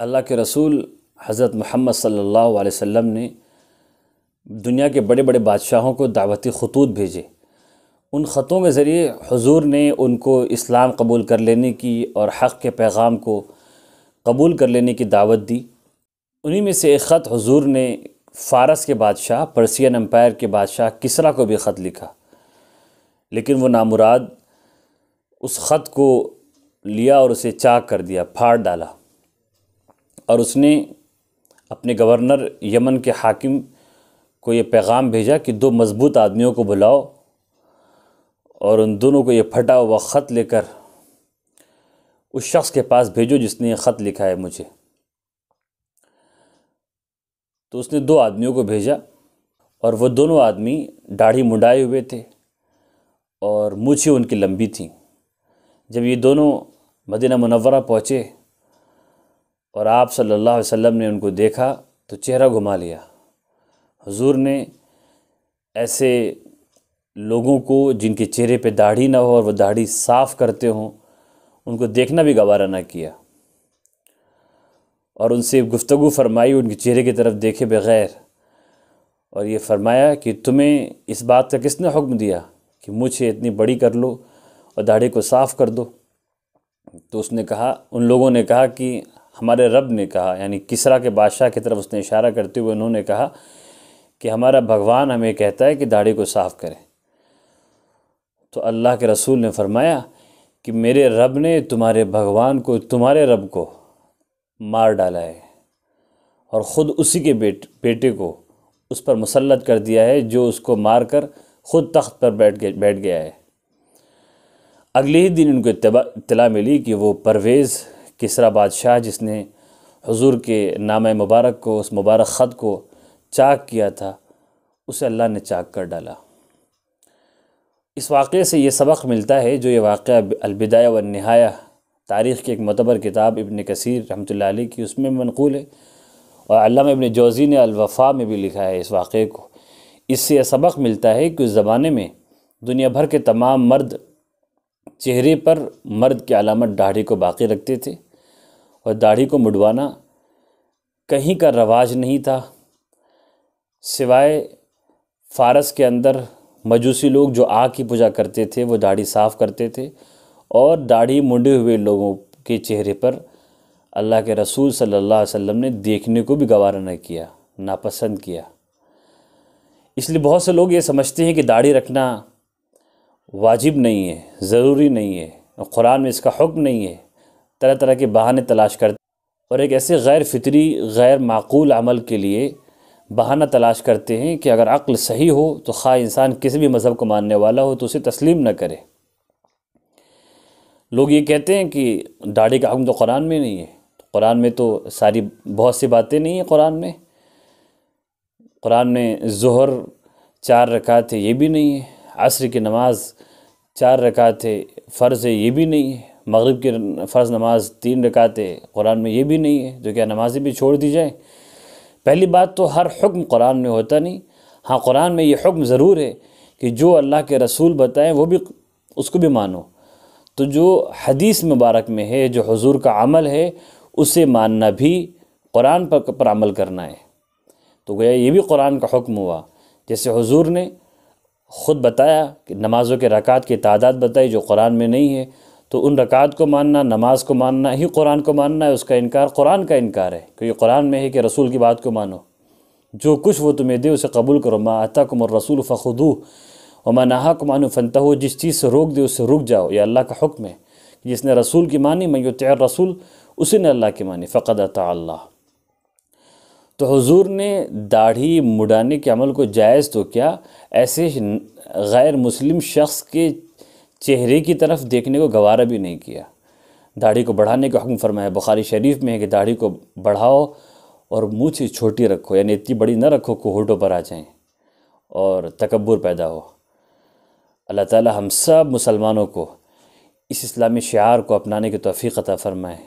अल्लाह के रसूल हज़रत मोहम्मद सल्लल्लाहु अलैहि वसल्लम ने दुनिया के बड़े बड़े बादशाहों को दावती खतूत भेजे उन ख़तों के ज़रिए हुजूर ने उनको इस्लाम कबूल कर लेने की और हक़ के पैगाम को कबूल कर लेने की दावत दी उन्हीं में से एक ख़त हुजूर ने फ़ारस के बादशाह पर्सियन एम्पायर के बादशाह किसरा को भी ख़त लिखा लेकिन वो नामुराद उस ख़त को लिया और उसे चाक कर दिया फाड़ डाला और उसने अपने गवर्नर यमन के हाकिम को ये पैगाम भेजा कि दो मज़बूत आदमियों को बुलाओ और उन दोनों को ये फटा हुआ ख़त लेकर उस शख्स के पास भेजो जिसने ये ख़त लिखा है मुझे तो उसने दो आदमियों को भेजा और वो दोनों आदमी दाढ़ी मुंडाए हुए थे और मुझे उनकी लंबी थी जब ये दोनों मदीना मुनवरा पहुँचे और आप सल्लल्लाहु अलैहि वसल्लम ने उनको देखा तो चेहरा घुमा लिया हुजूर ने ऐसे लोगों को जिनके चेहरे पे दाढ़ी ना हो और वह दाढ़ी साफ़ करते हों उनको देखना भी गवारा ना किया और उनसे गुफ्तगु फरमाई उनके चेहरे की तरफ देखे बगैर और ये फरमाया कि तुम्हें इस बात का किसने हुक्म दिया कि मुझे इतनी बड़ी कर लो और दाढ़ी को साफ़ कर दो तो उसने कहा उन लोगों ने कहा कि हमारे रब ने कहा यानी किसरा के बादशाह की तरफ उसने इशारा करते हुए उन्होंने कहा कि हमारा भगवान हमें कहता है कि दाढ़ी को साफ़ करें तो अल्लाह के रसूल ने फरमाया कि मेरे रब ने तुम्हारे भगवान को तुम्हारे रब को मार डाला है और ख़ुद उसी के बेट बेटे को उस पर मुसलत कर दिया है जो उसको मार कर ख़ुद तख्त पर बैठ गया बैठ गया है अगले ही दिन उनको इतला मिली कि वो परवेज़ किसरा बादशाह जिसने हज़ूर के नाम मुबारक को उस मुबारक ख़त को चाक किया था उसे अल्लाह ने चाक कर डाला इस वाक़े से ये सबक मिलता है जो ये वाक़ अलबिदाया व नहाया तारीख़ की एक मतबर किताब इबन कसीर रहमत लाई की उसमें मनकूल है और अल्लाम इबन जोज़ी ने अलवफ़ा में भी लिखा है इस वाक़े को इससे यह सबक मिलता है कि उस ज़माने में दुनिया भर के तमाम मर्द चेहरे पर मर्द की अलामत दाढ़ी को बाकी रखते थे और दाढ़ी को मुडवाना कहीं का रवाज नहीं था सिवाय फारस के अंदर मजूसी लोग जो आग की पूजा करते थे वो दाढ़ी साफ़ करते थे और दाढ़ी मुंडे हुए लोगों के चेहरे पर अल्लाह के रसूल सल्लल्लाहु अलैहि वसल्लम ने देखने को भी गवारा न किया नापसंद किया इसलिए बहुत से लोग ये समझते हैं कि दाढ़ी रखना वाजिब नहीं है ज़रूरी नहीं है कुरान में इसका हुक्म नहीं है तरह तरह के बहाने तलाश करते और एक ऐसे गैर फितरी गैर माकूल अमल के लिए बहाना तलाश करते हैं कि अगर अक्ल सही हो तो खा इंसान किसी भी मज़हब को मानने वाला हो तो उसे तस्लीम न करे लोग ये कहते हैं कि दाढ़ी का हकम तो कुरान में नहीं है तो कुरान में तो सारी बहुत सी बातें नहीं हैं कुरान में कुरान में जहर चार रकात है ये भी नहीं है असर की नमाज़ चार रकात है फ़र्ज़ है ये भी नहीं है मग़रब की फ़र्ज़ नमाज तीन रकातें कुरान में ये भी नहीं है जो क्या नमाज़ें भी छोड़ दी जाएँ पहली बात तो हर हुक्म कुरान में होता नहीं हाँ कुरान में ये हुक्म ज़रूर है कि जो अल्लाह के रसूल बताएं वो भी उसको भी मानो तो जो हदीस मुबारक में है जो हजूर का अमल है उसे मानना भी कुरान पर, पर अमल करना है तो गया ये भी कुरान का हुक्म हुआ जैसे हजूर ने ख़ुद बताया कि नमाज़ों के रकात की तादाद बताई जो कुरान में नहीं है तो उन रकात को मानना नमाज को मानना ही कुरान को मानना है उसका इनकार कुरान का इनकार है क्योंकि कुरान में है कि रसूल की बात को मानो जो कुछ वो तुम्हें दे उसे कबूल करो माँ आता कुमर रसूल और वमा नहा मानो फनता हो जिस चीज़ से रोक दे उससे रुक जाओ या अल्लाह का हुक्म है जिसने रसूल की मानी मैं तैर रसूल उसी ने अल्लाह की मानी फ़कद अल्लाह तो हजूर ने दाढ़ी मुड़ाने के अमल को जायज़ तो क्या ऐसे गैर मुस्लिम शख्स के चेहरे की तरफ देखने को गवारा भी नहीं किया दाढ़ी को बढ़ाने का हुक्म फरमाया बुखारी शरीफ में है कि दाढ़ी को बढ़ाओ और मूछ छोटी रखो यानी इतनी बड़ी न रखो कोहटों पर आ जाएं और तकबर पैदा हो अल्लाह ताला हम सब मुसलमानों को इस इस्लामी शार को अपनाने की तोफ़ी अता फरमाएँ